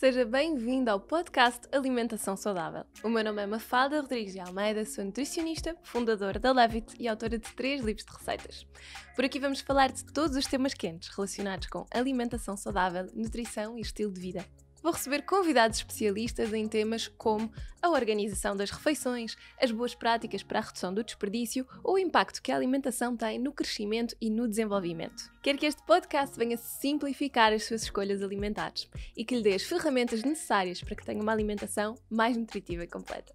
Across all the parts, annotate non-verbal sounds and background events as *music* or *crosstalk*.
Seja bem-vindo ao podcast Alimentação Saudável. O meu nome é Mafalda Rodrigues de Almeida, sou nutricionista, fundadora da Levit e autora de três livros de receitas. Por aqui vamos falar de todos os temas quentes relacionados com alimentação saudável, nutrição e estilo de vida vou receber convidados especialistas em temas como a organização das refeições, as boas práticas para a redução do desperdício ou o impacto que a alimentação tem no crescimento e no desenvolvimento. Quero que este podcast venha simplificar as suas escolhas alimentares e que lhe dê as ferramentas necessárias para que tenha uma alimentação mais nutritiva e completa.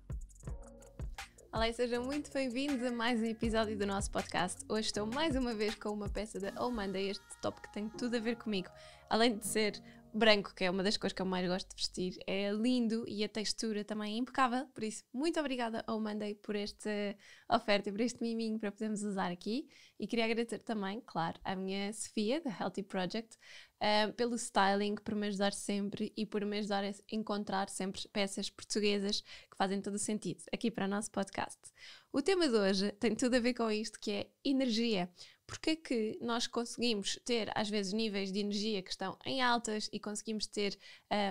Olá e sejam muito bem-vindos a mais um episódio do nosso podcast. Hoje estou mais uma vez com uma peça da All Monday, este top que tem tudo a ver comigo. Além de ser branco, que é uma das coisas que eu mais gosto de vestir, é lindo e a textura também é impecável. Por isso, muito obrigada ao Monday por esta oferta, por este miminho para podermos usar aqui. E queria agradecer também, claro, à minha Sofia, da Healthy Project, uh, pelo styling, por me ajudar sempre e por me ajudar a encontrar sempre peças portuguesas que fazem todo o sentido aqui para o nosso podcast. O tema de hoje tem tudo a ver com isto, que é energia porque é que nós conseguimos ter, às vezes, níveis de energia que estão em altas e conseguimos ter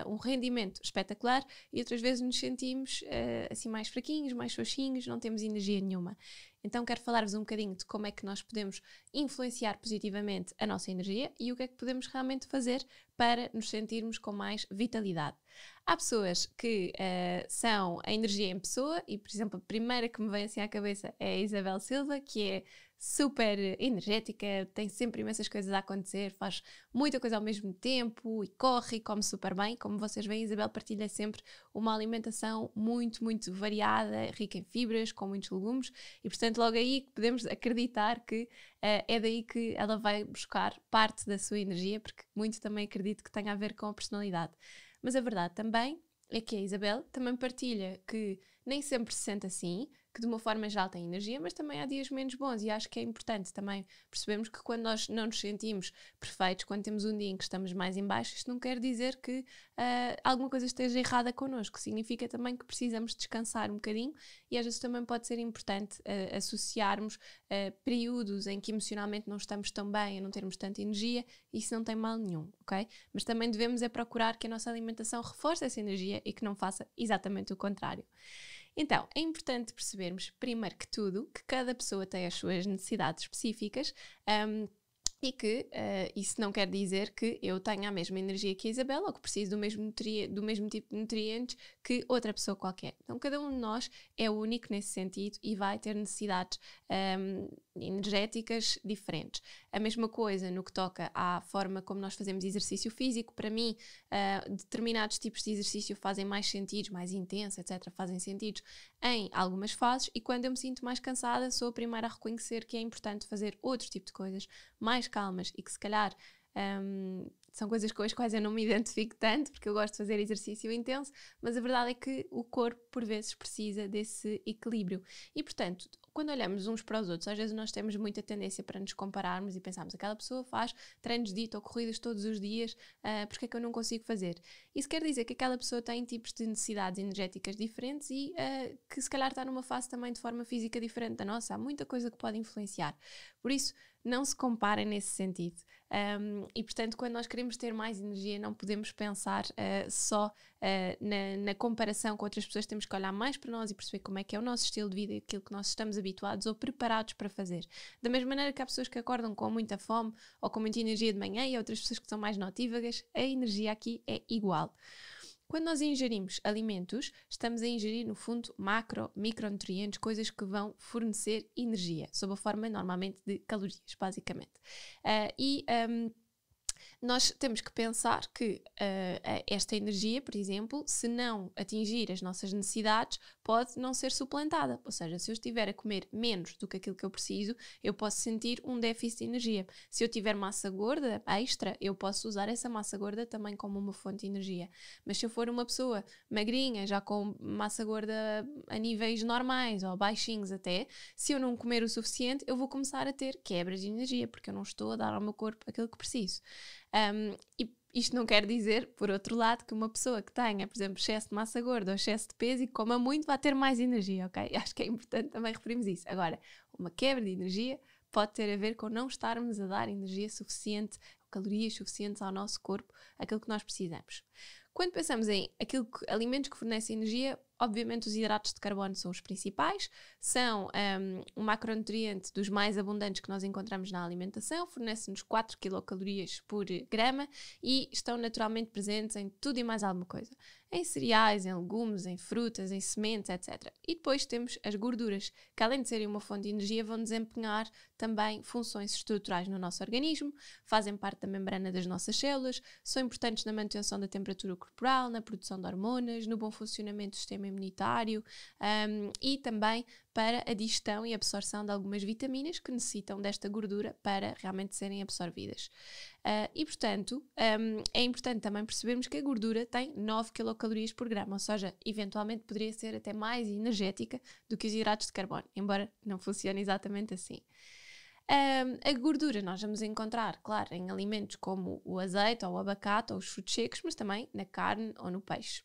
uh, um rendimento espetacular e outras vezes nos sentimos uh, assim mais fraquinhos, mais xoxinhos, não temos energia nenhuma. Então quero falar-vos um bocadinho de como é que nós podemos influenciar positivamente a nossa energia e o que é que podemos realmente fazer para nos sentirmos com mais vitalidade. Há pessoas que uh, são a energia em pessoa e, por exemplo, a primeira que me vem assim à cabeça é a Isabel Silva, que é super energética, tem sempre imensas coisas a acontecer, faz muita coisa ao mesmo tempo e corre e come super bem. Como vocês veem, Isabel partilha sempre uma alimentação muito, muito variada, rica em fibras, com muitos legumes e, portanto, logo aí podemos acreditar que uh, é daí que ela vai buscar parte da sua energia, porque muito também acredito que tenha a ver com a personalidade. Mas a verdade também é que a Isabel também partilha que nem sempre se sente assim, que de uma forma geral têm energia, mas também há dias menos bons. E acho que é importante também percebermos que quando nós não nos sentimos perfeitos, quando temos um dia em que estamos mais em baixo, isto não quer dizer que uh, alguma coisa esteja errada connosco. Significa também que precisamos descansar um bocadinho e às vezes também pode ser importante uh, associarmos uh, períodos em que emocionalmente não estamos tão bem, a não termos tanta energia, isso não tem mal nenhum, ok? Mas também devemos é procurar que a nossa alimentação reforce essa energia e que não faça exatamente o contrário. Então, é importante percebermos, primeiro que tudo, que cada pessoa tem as suas necessidades específicas. Um, e que uh, isso não quer dizer que eu tenha a mesma energia que a Isabela ou que preciso do mesmo, do mesmo tipo de nutrientes que outra pessoa qualquer. Então, cada um de nós é único nesse sentido e vai ter necessidades um, ehm, energéticas diferentes. A mesma coisa no que toca à forma como nós fazemos exercício físico. Para mim, uh, determinados tipos de exercício fazem mais sentidos, mais intenso, etc., fazem sentidos em algumas fases e quando eu me sinto mais cansada, sou a primeira a reconhecer que é importante fazer outro tipo de coisas mais mais calmas e que se calhar um, são coisas com as quais eu não me identifico tanto, porque eu gosto de fazer exercício intenso, mas a verdade é que o corpo, por vezes, precisa desse equilíbrio. E, portanto, quando olhamos uns para os outros, às vezes nós temos muita tendência para nos compararmos e pensarmos: aquela pessoa faz treinos dito ou corridas todos os dias, uh, porque é que eu não consigo fazer? Isso quer dizer que aquela pessoa tem tipos de necessidades energéticas diferentes e uh, que, se calhar, está numa fase também de forma física diferente da nossa. Há muita coisa que pode influenciar. Por isso, não se comparem nesse sentido. Um, e portanto, quando nós queremos ter mais energia, não podemos pensar uh, só uh, na, na, comparação com outras pessoas, temos que olhar mais para nós e perceber como é que é o nosso estilo de vida e aquilo que nós estamos habituados ou preparados para fazer. Da mesma maneira que há pessoas que acordam com muita fome ou com muita energia de manhã e outras pessoas que são mais notívagas, a energia aqui é igual. Quando nós ingerimos alimentos, estamos a ingerir, no fundo, macro, micronutrientes, coisas que vão fornecer energia, sob a forma normalmente de calorias, basicamente. Uh, e. Um, nós temos que pensar que uh, esta energia, por exemplo, se não atingir as nossas necessidades, pode não ser suplantada. Ou seja, se eu estiver a comer menos do que aquilo que eu preciso, eu posso sentir um déficit de energia. Se eu tiver massa gorda extra, eu posso usar essa massa gorda também como uma fonte de energia. Mas se eu for uma pessoa magrinha, já com massa gorda a níveis normais ou baixinhos até, se eu não comer o suficiente, eu vou começar a ter quebras de energia, porque eu não estou a dar ao meu corpo aquilo que preciso. Um, e isto não quer dizer, por outro lado, que uma pessoa que tenha, por exemplo, excesso de massa gorda ou excesso de peso e coma muito vai ter mais energia, ok? *laughs* Acho que é importante também referirmos isso. Agora, uma quebra de energia pode ter a ver com não estarmos a dar energia suficiente, calorias suficientes ao nosso corpo, aquilo que nós precisamos. Quando pensamos em aquilo que, alimentos que fornecem energia, Obviamente, os hidratos de carbono são os principais, são um, um macronutriente dos mais abundantes que nós encontramos na alimentação, fornecem-nos 4 kcal por grama e estão naturalmente presentes em tudo e mais alguma coisa em cereais, em legumes, em frutas, em sementes, etc. E depois temos as gorduras, que além de serem uma fonte de energia, vão desempenhar também funções estruturais no nosso organismo, fazem parte da membrana das nossas células, são importantes na manutenção da temperatura corporal, na produção de hormonas, no bom funcionamento do sistema imunitário um, e também para a digestão e absorção de algumas vitaminas que necessitam desta gordura para realmente serem absorvidas. Uh, e, portanto, um, é importante também percebermos que a gordura tem 9 quilocalorias por grama, ou seja, eventualmente poderia ser até mais energética do que os hidratos de carbono, embora não funcione exatamente assim. Um, a gordura nós vamos encontrar, claro, em alimentos como o azeite ou o abacate ou os frutos secos, mas também na carne ou no peixe.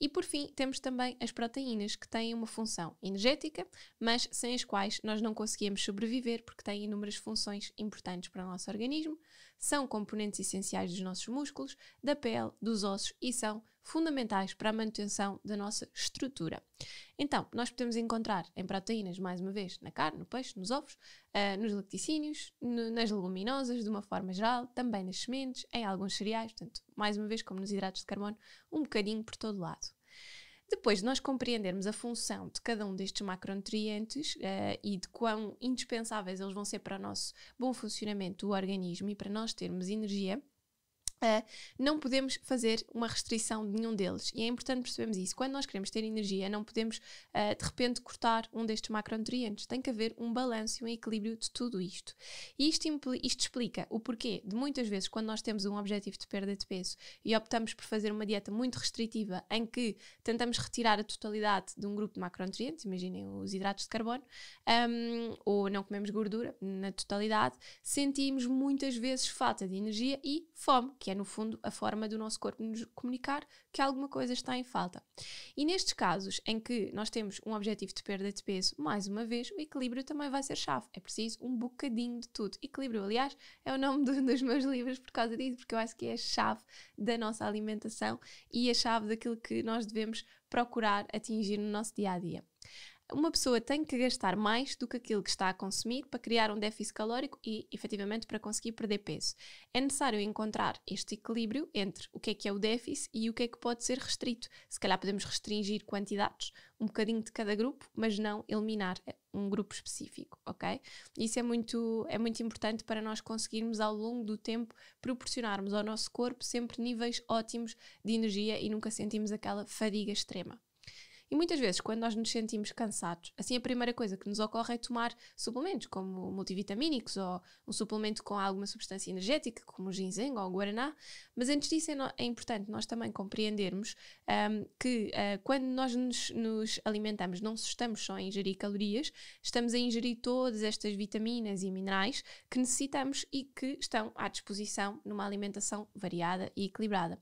E por fim, temos também as proteínas, que têm uma função energética, mas sem as quais nós não conseguimos sobreviver, porque têm inúmeras funções importantes para o nosso organismo, são componentes essenciais dos nossos músculos, da pele, dos ossos e são fundamentais para a manutenção da nossa estrutura. Então, nós podemos encontrar em proteínas, mais uma vez, na carne, no peixe, nos ovos, uh, nos laticínios, no, nas leguminosas, de uma forma geral, também nas sementes, em alguns cereais, portanto, mais uma vez, como nos hidratos de carbono, um bocadinho por todo lado. Depois de nós compreendermos a função de cada um destes macronutrientes uh, e de quão indispensáveis eles vão ser para o nosso bom funcionamento do organismo e para nós termos energia, Uh, não podemos fazer uma restrição de nenhum deles. E é importante percebermos isso. Quando nós queremos ter energia, não podemos uh, de repente cortar um destes macronutrientes. Tem que haver um balanço e um equilíbrio de tudo isto. E isto, isto explica o porquê de muitas vezes, quando nós temos um objetivo de perda de peso e optamos por fazer uma dieta muito restritiva, em que tentamos retirar a totalidade de um grupo de macronutrientes, imaginem os hidratos de carbono, um, ou não comemos gordura na totalidade, sentimos muitas vezes falta de energia e fome, que é no fundo, a forma do nosso corpo nos comunicar que alguma coisa está em falta. E nestes casos em que nós temos um objetivo de perda de peso, mais uma vez, o equilíbrio também vai ser chave. É preciso um bocadinho de tudo. Equilíbrio, aliás, é o nome *laughs* do, dos meus livros por causa disso, porque eu acho que é a chave da nossa alimentação e a chave daquilo que nós devemos procurar atingir no nosso dia a dia uma pessoa tem que gastar mais do que aquilo que está a consumir para criar um déficit calórico e, efetivamente, para conseguir perder peso. É necessário encontrar este equilíbrio entre o que é que é o déficit e o que é que pode ser restrito. Se calhar podemos restringir quantidades, um bocadinho de cada grupo, mas não eliminar eh, um grupo específico, ok? Isso é muito, é muito importante para nós conseguirmos, ao longo do tempo, proporcionarmos ao nosso corpo sempre níveis ótimos de energia e nunca sentimos aquela fadiga extrema. E muitas vezes, quando nós nos sentimos cansados, assim a primeira coisa que nos ocorre é tomar suplementos, como multivitamínicos ou um suplemento com alguma substância energética, como o ginseng ou o guaraná. Mas antes disso, é, é importante nós também compreendermos um, que uh, quando nós nos, nos, alimentamos, não estamos só a ingerir calorias, estamos a ingerir todas estas vitaminas e minerais que necessitamos e que estão à disposição numa alimentação variada e equilibrada.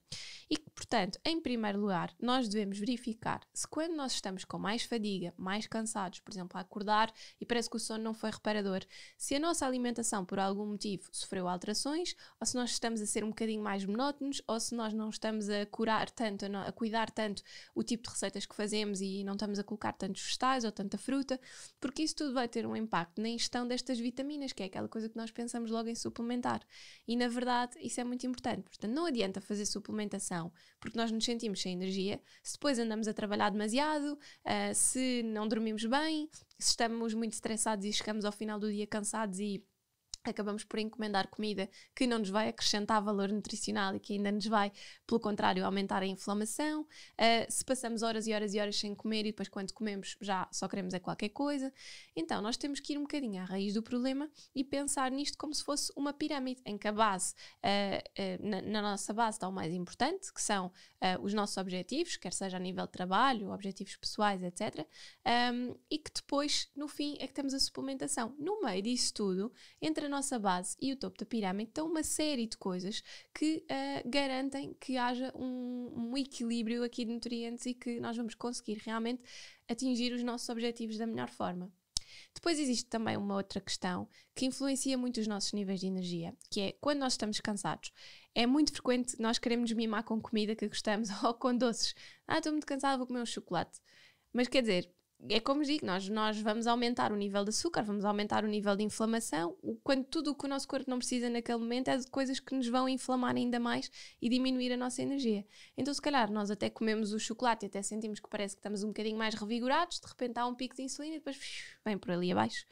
E, portanto, em primeiro lugar, nós devemos verificar se quando quando nós estamos com mais fadiga, mais cansados, por exemplo, a acordar e parece que o sono não foi reparador, se a nossa alimentação por algum motivo sofreu alterações, ou se nós estamos a ser um bocadinho mais monótonos, ou se nós não estamos a curar tanto, a, cuidar tanto o tipo de receitas que fazemos e não estamos a colocar tantos vegetais ou tanta fruta, porque isso tudo vai ter um impacto na ingestão destas vitaminas, que é aquela coisa que nós pensamos logo em suplementar. E na verdade, isso é muito importante. Portanto, não adianta fazer suplementação porque nós nos sentimos sem energia, se depois andamos a trabalhar demasiado demasiado, uh, se não dormimos bem, se estamos muito estressados e chegamos ao final do dia cansados e acabamos por encomendar comida que não nos vai acrescentar valor nutricional e que ainda nos vai, pelo contrário, aumentar a inflamação. Uh, se passamos horas e horas e horas sem comer e depois quando comemos já só queremos é qualquer coisa. Então, nós temos que ir um bocadinho à raiz do problema e pensar nisto como se fosse uma pirâmide, em que a base, uh, uh, na, na, nossa base está o mais importante, que são os nossos objetivos, quer seja a nível de trabalho, objetivos pessoais, etc. Um, e que depois, no fim, é que temos a suplementação. No meio disso tudo, entra nossa base e o topo da pirâmide estão uma série de coisas que uh, garantem que haja um, um, equilíbrio aqui de nutrientes e que nós vamos conseguir realmente atingir os nossos objetivos da melhor forma. Depois existe também uma outra questão que influencia muito os nossos níveis de energia, que é quando nós estamos cansados. É muito frequente nós queremos mimar com comida que gostamos *laughs* ou com doces. Ah, estou muito cansada, vou comer um chocolate. Mas quer dizer, é como digo, nós, nós vamos aumentar o nível de açúcar, vamos aumentar o nível de inflamação, quando tudo o que o nosso corpo não precisa naquele momento é de coisas que nos vão inflamar ainda mais e diminuir a nossa energia. Então, se calhar, nós até comemos o chocolate e até sentimos que parece que estamos um bocadinho mais revigorados, de repente há um pico de insulina e depois vem por ali abaixo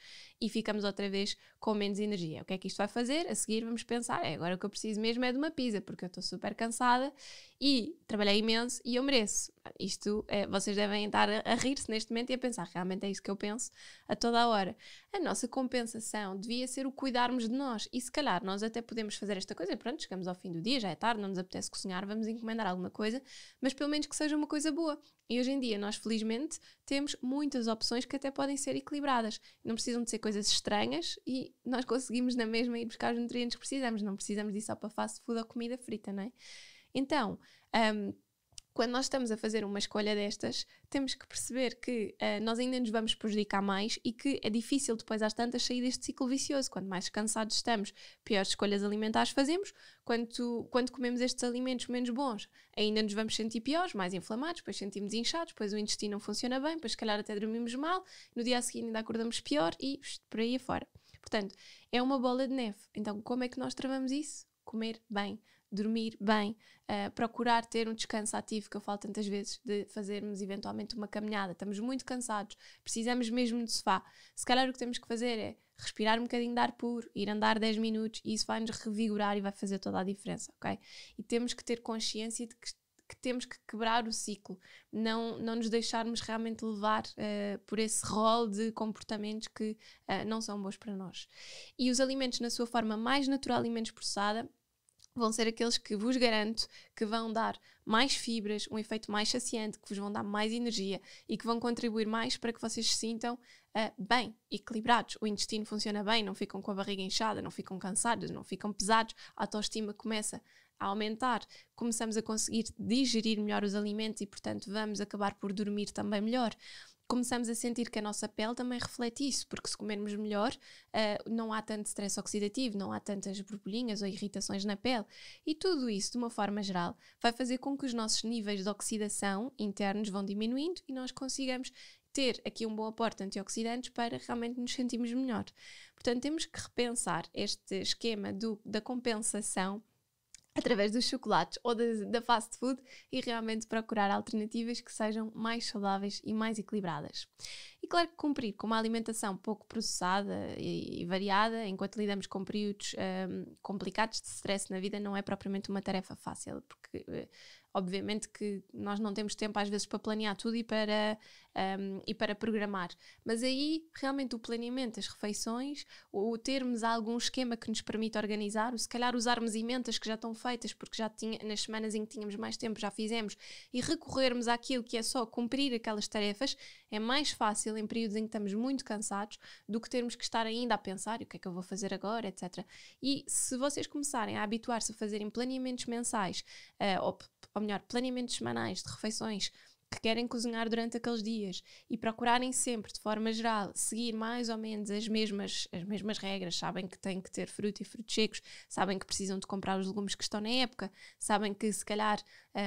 e ficamos outra vez com menos energia. O que é que isto vai fazer? A seguir vamos pensar, é, agora o que eu preciso mesmo é de uma pizza, porque eu estou super cansada e trabalhei imenso e eu mereço. Isto, é, vocês devem estar a, a rir-se neste momento e a pensar, realmente é isso que eu penso a toda a hora a nossa compensação devia ser o cuidarmos de nós. E se calhar nós até podemos fazer esta coisa, pronto, chegamos ao fim do dia, já é tarde, não nos apetece cozinhar, vamos encomendar alguma coisa, mas pelo menos que seja uma coisa boa. E hoje em dia nós, felizmente, temos muitas opções que até podem ser equilibradas. Não precisam de ser coisas estranhas e nós conseguimos na mesma ir buscar os nutrientes que precisamos. Não precisamos disso só para fast food ou comida frita, não é? Então, um, quando nós estamos a fazer uma escolha destas, temos que perceber que uh, nós ainda nos vamos prejudicar mais e que é difícil depois às tantas sair deste ciclo vicioso. Quanto mais cansados estamos, piores escolhas alimentares fazemos. Quanto, quando comemos estes alimentos menos bons, ainda nos vamos sentir piores, mais inflamados, depois sentimos inchados, depois o intestino não funciona bem, depois se calhar até dormimos mal, no dia a seguir ainda acordamos pior e por aí afora. Portanto, é uma bola de neve. Então, como é que nós travamos isso? Comer bem dormir bem, uh, procurar ter um descanso ativo, que eu falo tantas vezes, de fazermos eventualmente uma caminhada. Estamos muito cansados, precisamos mesmo de sofá. Se calhar o que temos que fazer é respirar um bocadinho de ar puro, ir andar 10 minutos e isso vai-nos revigorar e vai fazer toda a diferença, ok? E temos que ter consciência de que, que temos que quebrar o ciclo, não, não nos deixarmos realmente levar uh, por esse rol de comportamentos que uh, não são bons para nós. E os alimentos, na sua forma mais natural e menos processada, vão ser aqueles que vos garanto que vão dar mais fibras, um efeito mais saciante, que vos vão dar mais energia e que vão contribuir mais para que vocês se sintam uh, bem, equilibrados. O intestino funciona bem, não ficam com a barriga inchada, não ficam cansados, não ficam pesados, a autoestima começa a aumentar, começamos a conseguir digerir melhor os alimentos e, portanto, vamos acabar por dormir também melhor começamos a sentir que a nossa pele também reflete isso, porque se comermos melhor, uh, não há tanto stress oxidativo, não há tantas borbulhinhas ou irritações na pele. E tudo isso, de uma forma geral, vai fazer com que os nossos níveis de oxidação internos vão diminuindo e nós consigamos ter aqui um bom aporte de antioxidantes para realmente nos sentirmos melhor. Portanto, temos que repensar este esquema do, da compensação através dos chocolates ou da, da fast food e realmente procurar alternativas que sejam mais saudáveis e mais equilibradas. E claro que cumprir com uma alimentação pouco processada e, e variada, enquanto lidamos com períodos um, complicados de stress na vida, não é propriamente uma tarefa fácil, porque eh, Obviamente que nós não temos tempo às vezes para planear tudo e para, um, e para programar, mas aí realmente o planeamento as refeições, o termos algum esquema que nos permita organizar, ou se calhar usarmos emendas que já estão feitas, porque já tinha, nas semanas em que tínhamos mais tempo já fizemos, e recorrermos àquilo que é só cumprir aquelas tarefas, é mais fácil em períodos em que estamos muito cansados do que termos que estar ainda a pensar o que é que eu vou fazer agora, etc. E se vocês começarem a habituar-se a fazerem planeamentos mensais, uh, ou, ou ou melhor, planeamentos semanais de refeições que querem cozinhar durante aqueles dias e procurarem sempre, de forma geral, seguir mais ou menos as mesmas, as mesmas regras, sabem que têm que ter fruto e frutos secos, sabem que precisam de comprar os legumes que estão na época, sabem que se calhar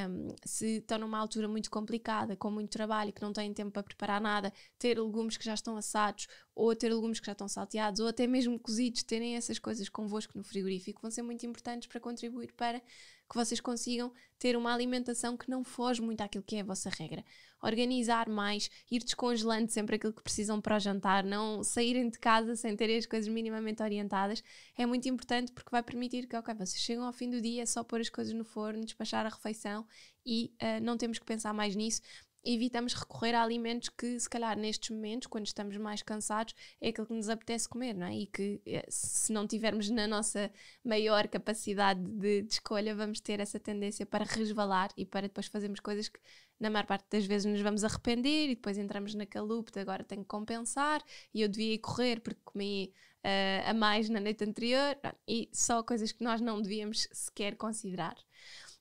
um, se estão numa altura muito complicada, com muito trabalho, que não têm tempo para preparar nada, ter legumes que já estão assados, ou ter legumes que já estão salteados, ou até mesmo cozidos, terem essas coisas convosco no frigorífico, vão ser muito importantes para contribuir para que vocês consigam ter uma alimentação que não foge muito àquilo que é a vossa regra. Organizar mais, ir descongelando sempre aquilo que precisam para o jantar, não saírem de casa sem terem as coisas minimamente orientadas, é muito importante porque vai permitir que, ok, vocês chegam ao fim do dia, é só pôr as coisas no forno, despachar a refeição e uh, não temos que pensar mais nisso, evitamos recorrer a alimentos que, se calhar, nestes momentos, quando estamos mais cansados, é aquilo que nos apetece comer, não é? E que, eh, se não tivermos na nossa maior capacidade de, de escolha, vamos ter essa tendência para resvalar e para depois fazermos coisas que, na maior parte das vezes, nos vamos arrepender e depois entramos naquela loop de agora tenho que compensar e eu devia ir correr porque comi uh, a mais na noite anterior é? e só coisas que nós não devíamos sequer considerar.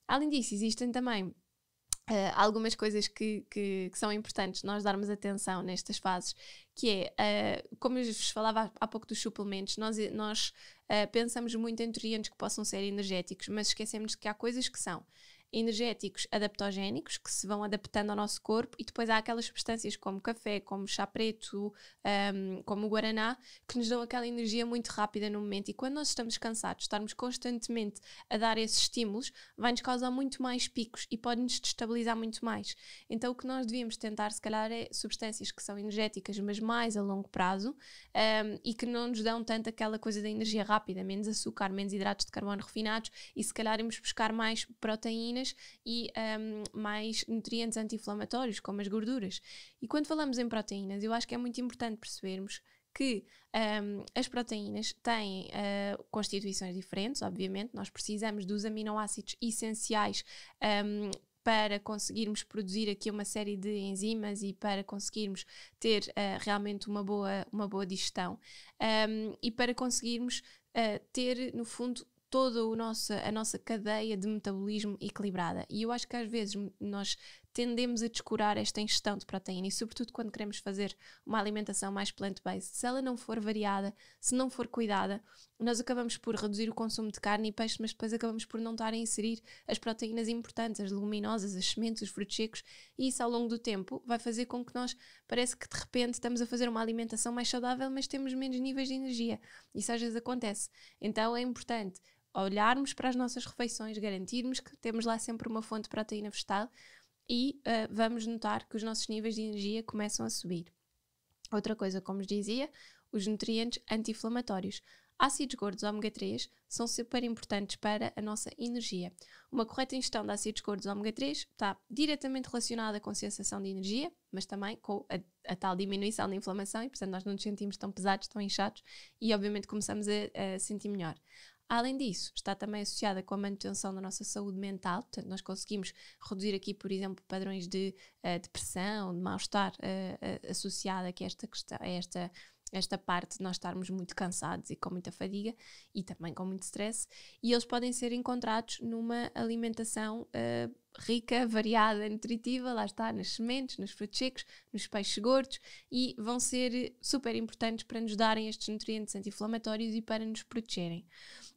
Além disso, existem também Uh, algumas coisas que, que, que, são importantes nós darmos atenção nestas fases, que é, uh, como eu vos falava há, pouco dos suplementos, nós, eh, nós uh, pensamos muito em nutrientes que possam ser energéticos, mas esquecemos que há coisas que são energéticos adaptogénicos que se vão adaptando ao nosso corpo e depois há aquelas substâncias como café, como chá preto, um, como guaraná, que nos dão aquela energia muito rápida no momento. E quando nós estamos cansados, estarmos constantemente a dar esses estímulos, vai-nos causar muito mais picos e pode-nos destabilizar muito mais. Então o que nós devíamos tentar, se calhar, é substâncias que são energéticas, mas mais a longo prazo um, e que não nos dão tanto aquela coisa da energia rápida, menos açúcar, menos hidratos de carbono refinados e se calhar irmos buscar mais proteínas e um, mais nutrientes anti-inflamatórios, como as gorduras. E quando falamos em proteínas, eu acho que é muito importante percebermos que um, as proteínas têm uh, constituições diferentes, obviamente, nós precisamos dos aminoácidos essenciais um, para conseguirmos produzir aqui uma série de enzimas e para conseguirmos ter uh, realmente uma boa, uma boa digestão um, e para conseguirmos uh, ter, no fundo, toda a nossa cadeia de metabolismo equilibrada. E eu acho que às vezes nós tendemos a descurar esta ingestão de proteína e, sobretudo, quando queremos fazer uma alimentação mais plant-based, se ela não for variada, se não for cuidada, nós acabamos por reduzir o consumo de carne e peixe, mas depois acabamos por não estar a inserir as proteínas importantes, as leguminosas, as sementes, os frutos secos, e isso ao longo do tempo vai fazer com que nós parece que de repente estamos a fazer uma alimentação mais saudável, mas temos menos níveis de energia. Isso às vezes acontece. Então é importante olharmos para as nossas refeições, garantirmos que temos lá sempre uma fonte de proteína vegetal e uh, vamos notar que os nossos níveis de energia começam a subir. Outra coisa, como vos dizia, os nutrientes anti-inflamatórios. Ácidos gordos ômega 3 são super importantes para a nossa energia. Uma correta ingestão de ácidos gordos ômega 3 está diretamente relacionada com a sensação de energia, mas também com a, a, tal diminuição da inflamação e, portanto, nós não nos sentimos tão pesados, tão inchados e, obviamente, começamos a, a sentir melhor. Além disso, está também associada com a manutenção da nossa saúde mental, portanto, nós conseguimos reduzir aqui, por exemplo, padrões de uh, depressão, de mal-estar uh, uh, associado a, esta esta, a esta esta parte de nós estarmos muito cansados e com muita fadiga e também com muito stress, e eles podem ser encontrados numa alimentação uh, rica, variada, nutritiva, lá está, nas sementes, nos frutos secos, nos peixes gordos, e vão ser super importantes para nos darem estes nutrientes anti-inflamatórios e para nos protegerem.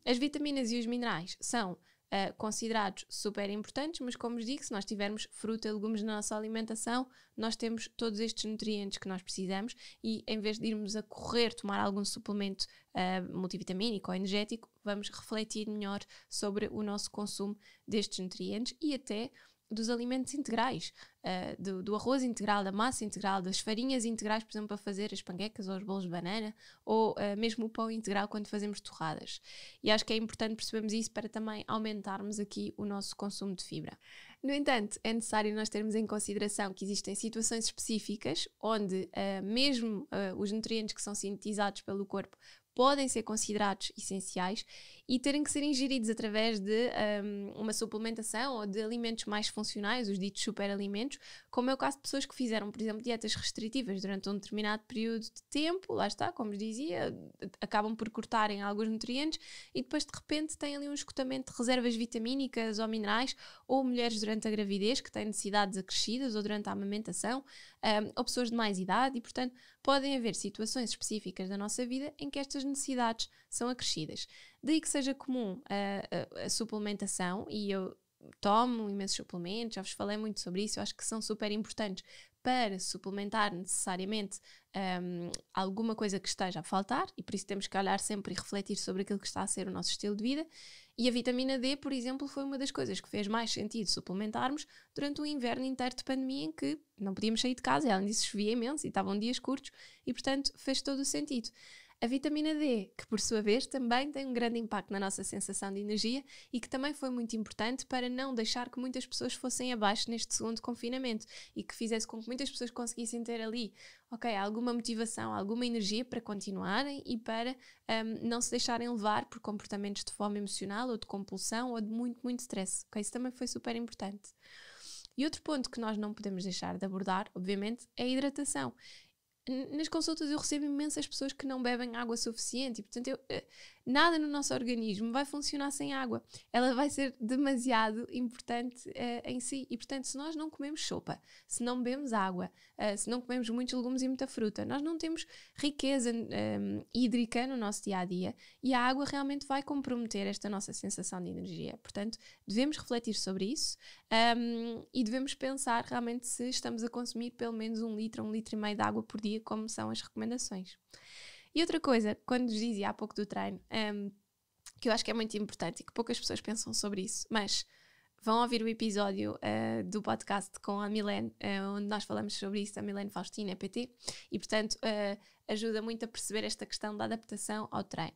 As vitaminas e os minerais são uh, considerados super importantes, mas como vos digo, se nós tivermos fruta e legumes na nossa alimentação, nós temos todos estes nutrientes que nós precisamos e em vez de irmos a correr tomar algum suplemento uh, multivitamínico ou energético, vamos refletir melhor sobre o nosso consumo destes nutrientes e até dos alimentos integrais, uh, do, do, arroz integral, da massa integral, das farinhas integrais, por exemplo, para fazer as panquecas ou os bolos de banana, ou uh, mesmo o pão integral quando fazemos torradas. E acho que é importante percebermos isso para também aumentarmos aqui o nosso consumo de fibra. No entanto, é necessário nós termos em consideração que existem situações específicas onde uh, mesmo os nutrientes que são sintetizados pelo corpo podem ser considerados essenciais e terem que ser ingeridos através de um, uma suplementação ou de alimentos mais funcionais, os ditos superalimentos, como é o caso de pessoas que fizeram, por exemplo, dietas restritivas durante um determinado período de tempo, lá está, como dizia, acabam por cortarem alguns nutrientes e depois de repente têm ali um escutamento de reservas vitamínicas ou minerais, ou mulheres durante a gravidez que têm necessidades acrescidas ou durante a amamentação, um, ou pessoas de mais idade, e portanto podem haver situações específicas da nossa vida em que estas necessidades são acrescidas. Daí que seja comum a, a, a suplementação, e eu tomo imensos suplementos, já vos falei muito sobre isso, eu acho que são super importantes para suplementar necessariamente um, alguma coisa que esteja a faltar, e por isso temos que olhar sempre e refletir sobre aquilo que está a ser o nosso estilo de vida. E a vitamina D, por exemplo, foi uma das coisas que fez mais sentido suplementarmos durante o inverno inteiro de pandemia em que não podíamos sair de casa, e além disso chovia imenso e estavam dias curtos, e portanto fez todo o sentido. A vitamina D, que por sua vez também tem um grande impacto na nossa sensação de energia e que também foi muito importante para não deixar que muitas pessoas fossem abaixo neste segundo confinamento e que fizesse com que muitas pessoas conseguissem ter ali, ok, alguma motivação, alguma energia para continuarem e para um, não se deixarem levar por comportamentos de fome emocional ou de compulsão ou de muito, muito stress. Ok, isso também foi super importante. E outro ponto que nós não podemos deixar de abordar, obviamente, é a hidratação nas consultas eu recebo imensas pessoas que não bebem água suficiente e, portanto, eu, eh, nada no nosso organismo vai funcionar sem água. Ela vai ser demasiado importante uh, em si. E, portanto, se nós não comemos sopa, se não bebemos água, uh, se não comemos muitos legumes e muita fruta, nós não temos riqueza um, ehm, hídrica no nosso dia a dia e a água realmente vai comprometer esta nossa sensação de energia. Portanto, devemos refletir sobre isso um, ehm, e devemos pensar realmente se estamos a consumir pelo menos um litro, um litro e meio de água por dia como são as recomendações. E outra coisa, quando dizia há pouco do treino, um, que eu acho que é muito importante e que poucas pessoas pensam sobre isso, mas vão ouvir o episódio uh, do podcast com a Milene, uh, onde nós falamos sobre isso, a Milene Faustina, é PT, e portanto uh, ajuda muito a perceber esta questão da adaptação ao treino.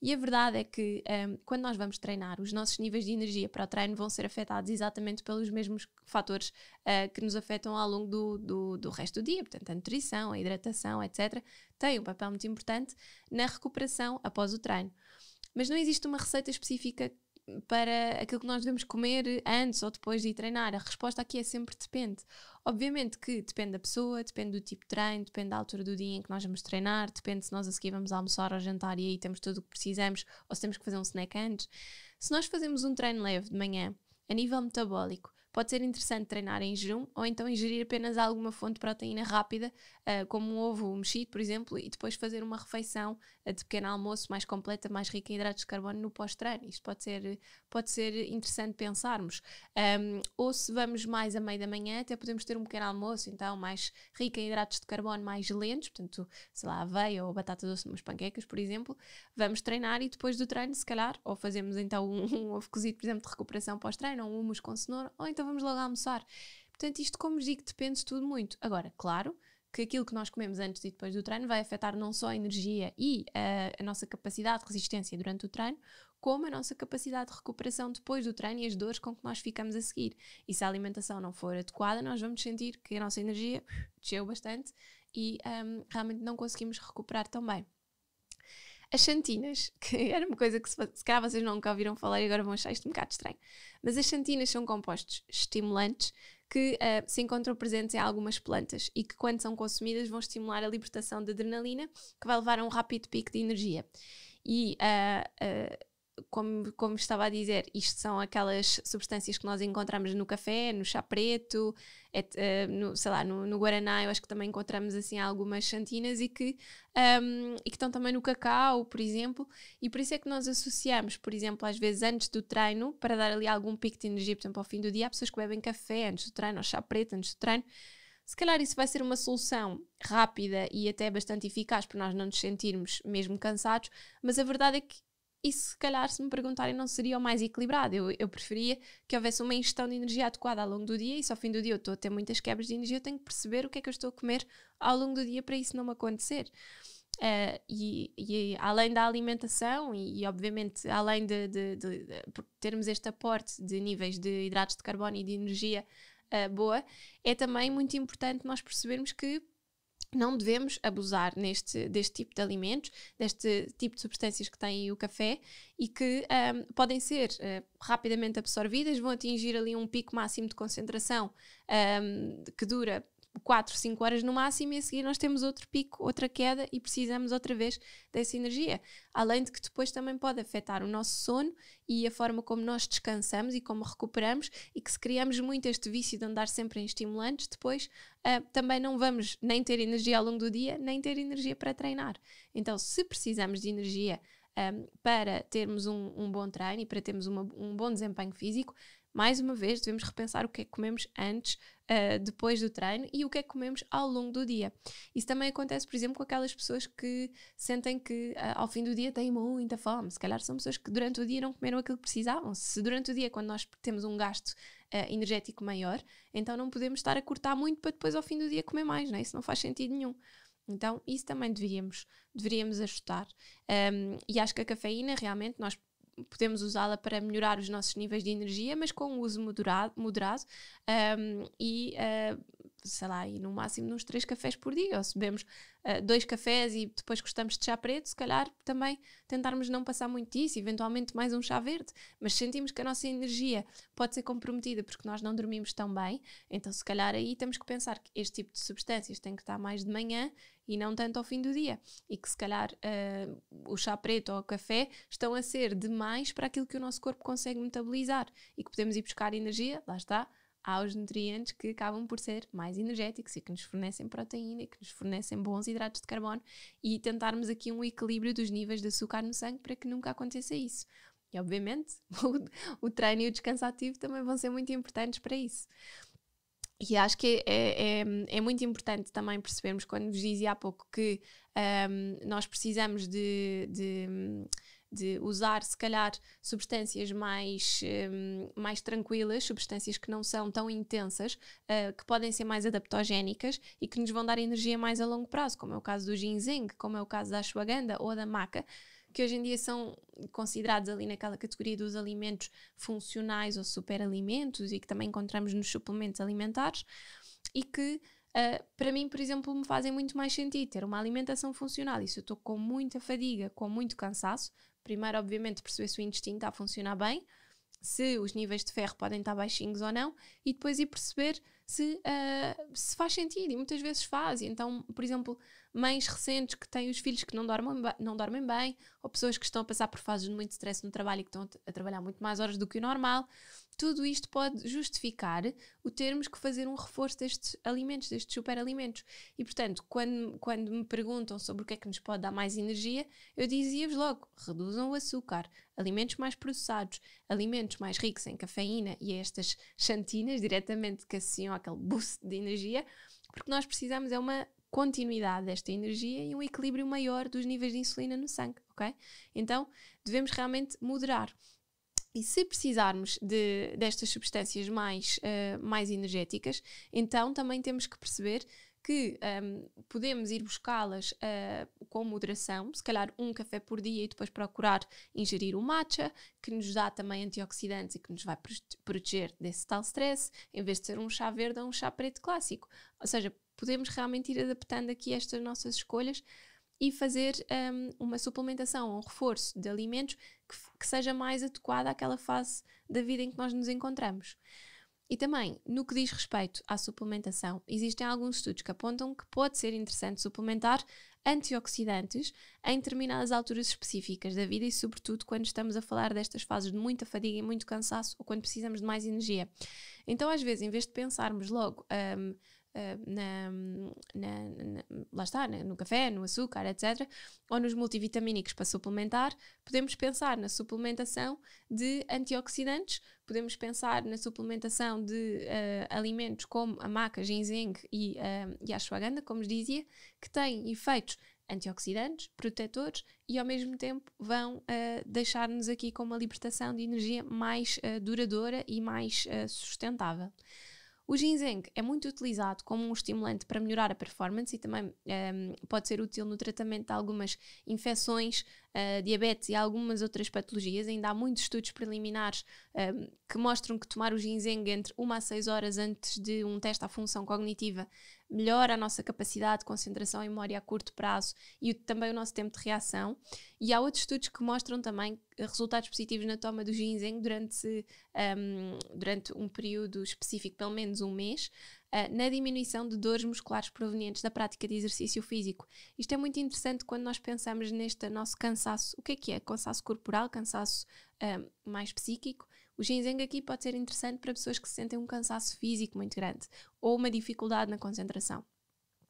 E a verdade é que um, quando nós vamos treinar, os nossos níveis de energia para o treino vão ser afetados exatamente pelos mesmos fatores uh, que nos afetam ao longo do, do, do, resto do dia. Portanto, a nutrição, a hidratação, etc., tem um papel muito importante na recuperação após o treino. Mas não existe uma receita específica para aquilo que nós devemos comer antes ou depois de ir treinar? A resposta aqui é sempre depende. Obviamente que depende da pessoa, depende do tipo de treino, depende da altura do dia em que nós vamos treinar, depende se nós a seguir vamos almoçar ou jantar e aí temos tudo o que precisamos ou se temos que fazer um snack antes. Se nós fazemos um treino leve de manhã, a nível metabólico, pode ser interessante treinar em jejum ou então ingerir apenas alguma fonte de proteína rápida, uh, como um ovo mexido, por exemplo, e depois fazer uma refeição eh, de pequeno almoço mais completa, mais rica em hidratos de carbono no pós-treino. Isto pode ser, pode ser interessante pensarmos. Um, ou se vamos mais a meio da manhã, até podemos ter um pequeno almoço, então, mais rico em hidratos de carbono, mais lentos, portanto, sei lá, aveia ou batata doce, umas panquecas, por exemplo. Vamos treinar e depois do treino, se calhar, ou fazemos então *laughs* um, um ovo cozido, por exemplo, de recuperação pós-treino, ou um humus com cenoura, ou então então vamos logo almoçar. Portanto, isto, como digo, depende tudo muito. Agora, claro que aquilo que nós comemos antes e depois do treino vai afetar não só a energia e a, eh, a nossa capacidade de resistência durante o treino, como a nossa capacidade de recuperação depois do treino e as dores com que nós ficamos a seguir. E se a alimentação não for adequada, nós vamos sentir que a nossa energia desceu bastante e um, ehm, realmente não conseguimos recuperar tão bem as xantinas *laughs* que era uma coisa que se, se calhar vocês nunca ouviram falar e agora vão achar isto um bocado estranho. Mas as xantinas são compostos estimulantes que uh, se encontram presentes em algumas plantas e que, quando são consumidas, vão estimular a libertação de adrenalina, que vai levar a um rápido pico de energia. E uh, uh, como, como estava a dizer, isto são aquelas substâncias que nós encontramos no café, no chá preto, et, uh, no, sei lá, no, no, Guaraná, eu acho que também encontramos assim algumas xantinas e que, um, ehm, e que estão também no cacau, por exemplo, e por isso é que nós associamos, por exemplo, às vezes antes do treino, para dar ali algum pico de energia, por exemplo, ao fim do dia, há pessoas que bebem café antes do treino, ou chá preto antes do treino, se calhar isso vai ser uma solução rápida e até bastante eficaz para nós não nos sentirmos mesmo cansados, mas a verdade é que e se calhar, se me perguntarem, não seria o mais equilibrado. Eu, eu preferia que houvesse uma ingestão de energia adequada ao longo do dia e se ao fim do dia eu estou a ter muitas quebras de energia, eu tenho que perceber o que é que eu estou a comer ao longo do dia para isso não me acontecer. Uh, e, e, além da alimentação e, e obviamente além de, de, de, de, termos este aporte de níveis de hidratos de carbono e de energia uh, boa, é também muito importante nós percebermos que não devemos abusar neste, deste tipo de alimentos, deste tipo de substâncias que tem o café e que um, podem ser uh, rapidamente absorvidas, vão atingir ali um pico máximo de concentração um, que dura 4, 5 horas no máximo e a seguir nós temos outro pico, outra queda e precisamos outra vez dessa energia. Além de que depois também pode afetar o nosso sono e a forma como nós descansamos e como recuperamos e que se criamos muito este vício de andar sempre em estimulantes, depois uh, também não vamos nem ter energia ao longo do dia, nem ter energia para treinar. Então, se precisamos de energia um, ah, para termos um, um, bom treino e para termos uma, um bom desempenho físico, mais uma vez, devemos repensar o que é que comemos antes, uh, depois do treino e o que é que comemos ao longo do dia. Isso também acontece, por exemplo, com aquelas pessoas que sentem que uh, ao fim do dia têm muita fome. Se calhar são pessoas que durante o dia não comeram aquilo que precisavam. Se durante o dia, quando nós temos um gasto uh, energético maior, então não podemos estar a cortar muito para depois ao fim do dia comer mais, não é? Isso não faz sentido nenhum. Então, isso também deveríamos, deveríamos ajustar. Um, ehm, e acho que a cafeína, realmente, nós podemos usá-la para melhorar os nossos níveis de energia, mas com um uso moderado, moderado um, e uh, sei lá, e no máximo uns três cafés por dia, ou se bebemos uh, dois cafés e depois gostamos de chá preto, se calhar também tentarmos não passar muito disso, eventualmente mais um chá verde, mas sentimos que a nossa energia pode ser comprometida porque nós não dormimos tão bem, então se calhar aí temos que pensar que este tipo de substâncias tem que estar mais de manhã e não tanto ao fim do dia, e que se calhar uh, o chá preto ou o café estão a ser demais para aquilo que o nosso corpo consegue metabolizar e que podemos ir buscar energia, lá está, aos nutrientes que acabam por ser mais energéticos e que nos fornecem proteína e que nos fornecem bons hidratos de carbono e tentarmos aqui um equilíbrio dos níveis de açúcar no sangue para que nunca aconteça isso. E obviamente *laughs* o, o treino e o descanso ativo também vão ser muito importantes para isso. E acho que é, é, é, muito importante também percebermos, quando vos dizia há pouco, que um, nós precisamos de, de hum, de usar, se calhar, substâncias mais, um, mais tranquilas, substâncias que não são tão intensas, uh, que podem ser mais adaptogénicas e que nos vão dar energia mais a longo prazo, como é o caso do ginseng, como é o caso da ashwagandha ou da maca, que hoje em dia são considerados ali naquela categoria dos alimentos funcionais ou superalimentos e que também encontramos nos suplementos alimentares e que Uh, para mim, por exemplo, me fazem muito mais sentido ter uma alimentação funcional. E se eu estou com muita fadiga, com muito cansaço, primeiro, obviamente, perceber se o intestino está a funcionar bem, se os níveis de ferro podem estar baixinhos ou não, e depois ir perceber se, uh, se faz sentido, e muitas vezes faz. então, por exemplo, mães recentes que têm os filhos que não dormem, não dormem bem, ou pessoas que estão a passar por fases de muito stress no trabalho e que estão a trabalhar muito mais horas do que o normal, tudo isto pode justificar o termos que fazer um reforço destes alimentos, destes superalimentos. E portanto, quando, quando me perguntam sobre o que é que nos pode dar mais energia, eu dizia-vos logo: reduzam o açúcar, alimentos mais processados, alimentos mais ricos em cafeína e estas xantinas diretamente que associam aquele boost de energia, porque nós precisamos é uma continuidade desta energia e um equilíbrio maior dos níveis de insulina no sangue, ok? Então, devemos realmente moderar. E se precisarmos de, destas substâncias mais, uh, mais energéticas, então também temos que perceber que um, ehm, podemos ir buscá-las uh, com moderação, se calhar um café por dia e depois procurar ingerir o matcha, que nos dá também antioxidantes e que nos vai proteger desse tal stress, em vez de ser um chá verde ou um chá preto clássico. Ou seja, podemos realmente ir adaptando aqui estas nossas escolhas e fazer um, uma suplementação ou um reforço de alimentos que, que, seja mais adequada àquela fase da vida em que nós nos encontramos. E também, no que diz respeito à suplementação, existem alguns estudos que apontam que pode ser interessante suplementar antioxidantes em determinadas alturas específicas da vida e, sobretudo, quando estamos a falar destas fases de muita fadiga e muito cansaço ou quando precisamos de mais energia. Então, às vezes, em vez de pensarmos logo. Um, eh, na, na, na, lá está, no café, no açúcar, etc., ou nos multivitamínicos para suplementar, podemos pensar na suplementação de antioxidantes, podemos pensar na suplementação de uh, alimentos como a maca, ginseng e, uh, e a ashwagandha, como dizia, que têm efeitos antioxidantes, protetores e ao mesmo tempo vão uh, deixar-nos aqui com uma libertação de energia mais uh, duradoura e mais sustentável. O ginseng é muito utilizado como um estimulante para melhorar a performance e também um, ehm, pode ser útil no tratamento de algumas infecções, uh, diabetes e algumas outras patologias. Ainda há muitos estudos preliminares um, ehm, que mostram que tomar o ginseng entre 1 a 6 horas antes de um teste à função cognitiva melhora a nossa capacidade de concentração e memória a curto prazo e também o nosso tempo de reação. E há outros estudos que mostram também eh, resultados positivos na toma do ginseng durante, um, ehm, durante um período específico, pelo menos um mês, uh, na diminuição de dores musculares provenientes da prática de exercício físico. Isto é muito interessante quando nós pensamos neste nosso cansaço. O que é que é? Cansaço corporal, cansaço um, ehm, mais psíquico o ginseng aqui pode ser interessante para pessoas que sentem um cansaço físico muito grande ou uma dificuldade na concentração.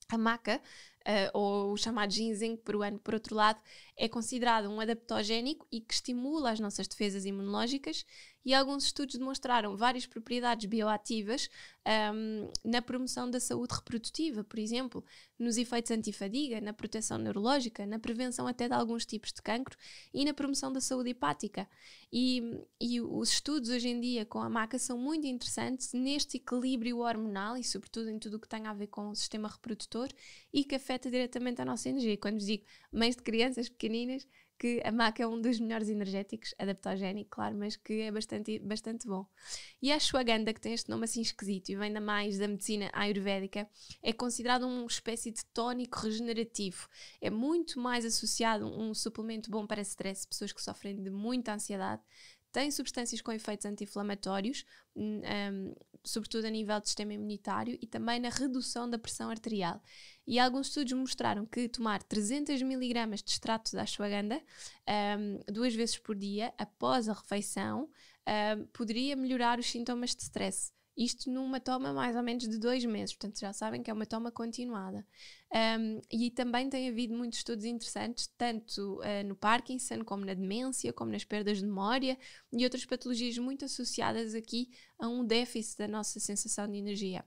A maca uh, ou o chamado ginseng peruano, por outro lado, é considerado um adaptogénico e que estimula as nossas defesas imunológicas e alguns estudos demonstraram várias propriedades bioativas um, ehm, na promoção da saúde reprodutiva, por exemplo, nos efeitos antifadiga, na proteção neurológica, na prevenção até de alguns tipos de cancro e na promoção da saúde hepática. E, e os estudos hoje em dia com a maca são muito interessantes neste equilíbrio hormonal e, sobretudo, em tudo o que tem a ver com o sistema reprodutor e que afeta afeta diretamente a nossa energia. Quando vos digo mães de crianças pequeninas, que a maca é um dos melhores energéticos, adaptogénico, claro, mas que é bastante, bastante bom. E a ashwagandha, que tem este nome assim esquisito e vem ainda mais da medicina ayurvédica, é considerado uma espécie de tónico regenerativo. É muito mais associado a um suplemento bom para stress, pessoas que sofrem de muita ansiedade, tem substâncias com efeitos anti-inflamatórios, um, hum, sobretudo a nível do sistema imunitário e também na redução da pressão arterial. E alguns estudos mostraram que tomar 300 miligramas de extrato da ashwagandha um, duas vezes por dia após a refeição um, poderia melhorar os sintomas de stress. Isto numa toma mais ou menos de dois meses, portanto já sabem que é uma toma continuada. Um, e também tem havido muitos estudos interessantes, tanto uh, no Parkinson, como na demência, como nas perdas de memória e outras patologias muito associadas aqui a um déficit da nossa sensação de energia.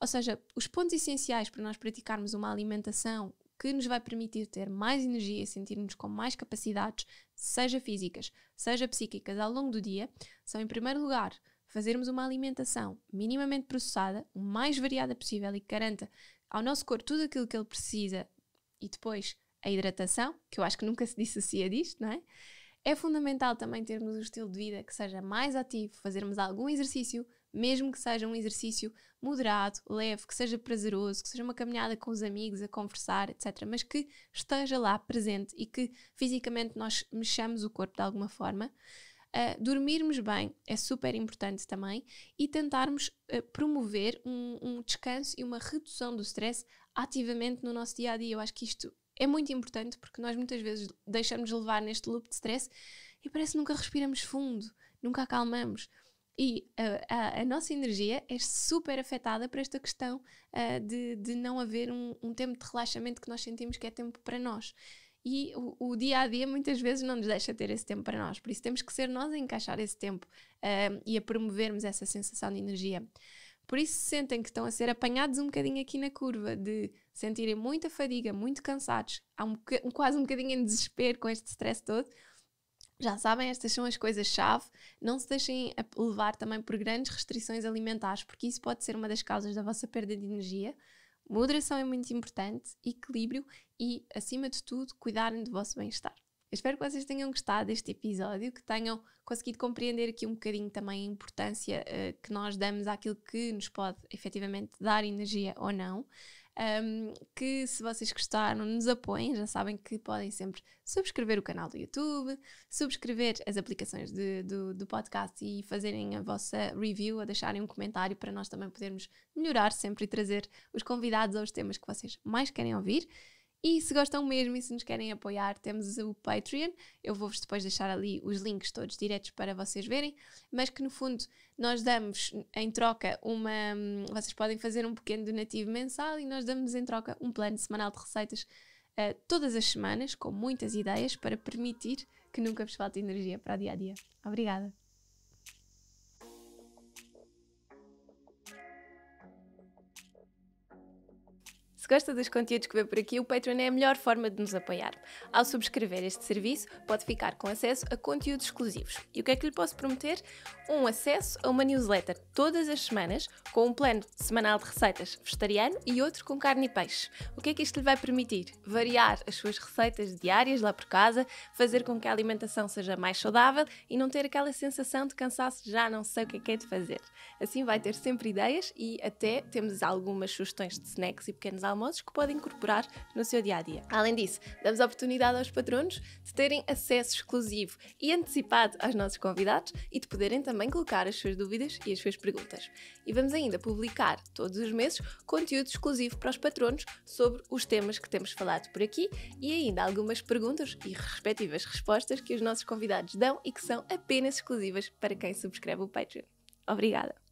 Ou seja, os pontos essenciais para nós praticarmos uma alimentação que nos vai permitir ter mais energia e sentir-nos com mais capacidades, seja físicas, seja psíquicas, ao longo do dia, são, em primeiro lugar, fazermos uma alimentação minimamente processada, o mais variada possível e que garanta ao nosso corpo tudo aquilo que ele precisa e depois a hidratação, que eu acho que nunca se dissocia disto, não é? É fundamental também termos um estilo de vida que seja mais ativo, fazermos algum exercício, mesmo que seja um exercício moderado, leve, que seja prazeroso, que seja uma caminhada com os amigos a conversar, etc. Mas que esteja lá presente e que fisicamente nós mexamos o corpo de alguma forma. Uh, dormirmos bem é super importante também e tentarmos uh, promover um, um descanso e uma redução do stress ativamente no nosso dia a dia. Eu acho que isto é muito importante porque nós muitas vezes deixamos levar neste loop de stress e parece que nunca respiramos fundo, nunca acalmamos. E eh, a, a, nossa energia é super afetada por esta questão uh, de, de não haver um, um, tempo de relaxamento que nós sentimos que é tempo para nós. E o, o, dia a dia muitas vezes não nos deixa ter esse tempo para nós, por isso temos que ser nós a encaixar esse tempo uh, e a promovermos essa sensação de energia. Por isso sentem que estão a ser apanhados um bocadinho aqui na curva, de sentirem muita fadiga, muito cansados, há um, quase um bocadinho em desespero com este stress todo, já sabem, estas são as coisas-chave. Não se deixem levar também por grandes restrições alimentares, porque isso pode ser uma das causas da vossa perda de energia. Moderação é muito importante, equilíbrio e, acima de tudo, cuidarem do vosso bem-estar. Espero que vocês tenham gostado deste episódio, que tenham conseguido compreender aqui um bocadinho também a importância uh, que nós damos àquilo que nos pode efetivamente dar energia ou não. Um, que se vocês gostaram, nos apoiem. Já sabem que podem sempre subscrever o canal do YouTube, subscrever as aplicações de, do, do podcast e fazerem a vossa review, a deixarem um comentário para nós também podermos melhorar sempre e trazer os convidados aos temas que vocês mais querem ouvir. E se gostam mesmo e se nos querem apoiar, temos o Patreon. Eu vou-vos depois deixar ali os links todos diretos para vocês verem, mas que no fundo nós damos em troca uma. Hum, vocês podem fazer um pequeno donativo mensal e nós damos em troca um plano semanal de receitas uh, todas as semanas, com muitas ideias, para permitir que nunca vos falte energia para o dia a dia. Obrigada! Se gosta dos conteúdos que vê por aqui, o Patreon é a melhor forma de nos apoiar. Ao subscrever este serviço, pode ficar com acesso a conteúdos exclusivos. E o que é que lhe posso prometer? Um acesso a uma newsletter todas as semanas com um plano semanal de receitas vegetariano e outro com carne e peixe. O que é que isto lhe vai permitir? Variar as suas receitas diárias lá por casa, fazer com que a alimentação seja mais saudável e não ter aquela sensação de cansaço de já não sei o que é que é de fazer. Assim vai ter sempre ideias e até temos algumas sugestões de snacks e pequenos almoços que podem incorporar no seu dia a dia. Além disso, damos a oportunidade aos patronos de terem acesso exclusivo e antecipado aos nossos convidados e de poderem também colocar as suas dúvidas e as suas perguntas. E vamos ainda publicar todos os meses conteúdo exclusivo para os patronos sobre os temas que temos falado por aqui e ainda algumas perguntas e respectivas respostas que os nossos convidados dão e que são apenas exclusivas para quem subscreve o Patreon. Obrigada!